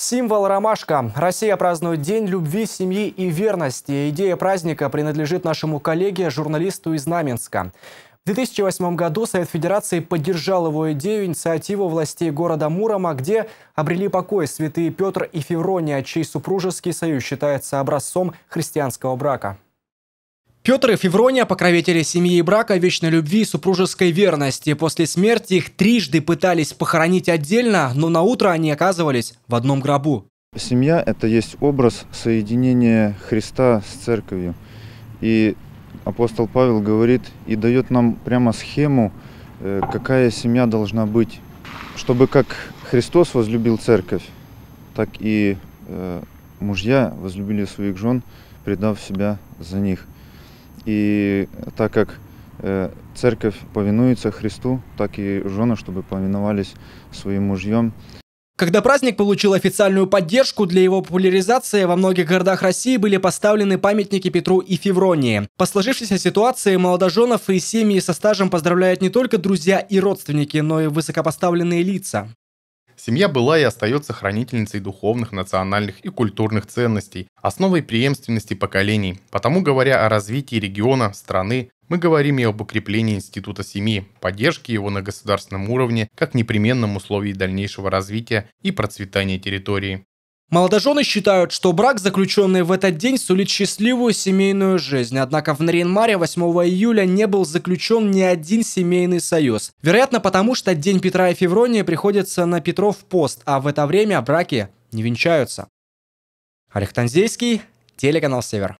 Символ «Ромашка». Россия празднует День любви, семьи и верности. Идея праздника принадлежит нашему коллеге, журналисту из Наменска. В 2008 году Совет Федерации поддержал его идею, инициативу властей города Мурома, где обрели покой святые Петр и Феврония, чей супружеский союз считается образцом христианского брака. Петр и Феврония – покровители семьи и брака, вечной любви и супружеской верности. После смерти их трижды пытались похоронить отдельно, но на утро они оказывались в одном гробу. Семья – это есть образ соединения Христа с церковью. И апостол Павел говорит и дает нам прямо схему, э, какая семья должна быть. Чтобы как Христос возлюбил церковь, так и э, мужья возлюбили своих жен, предав себя за них – и так как э, церковь повинуется Христу, так и жены, чтобы повиновались своим мужьям. Когда праздник получил официальную поддержку, для его популяризации во многих городах России были поставлены памятники Петру и Февронии. По сложившейся ситуации молодоженов и семьи со стажем поздравляют не только друзья и родственники, но и высокопоставленные лица. Семья была и остается хранительницей духовных, национальных и культурных ценностей, основой преемственности поколений. Потому, говоря о развитии региона, страны, мы говорим и об укреплении института семьи, поддержке его на государственном уровне как непременном условии дальнейшего развития и процветания территории. Молодожены считают, что брак, заключенный в этот день, сулит счастливую семейную жизнь. Однако в Наринмаре 8 июля не был заключен ни один семейный союз. Вероятно, потому что день Петра и Феврония приходится на Петров пост, а в это время браки не венчаются. Олег Танзейский, телеканал «Север».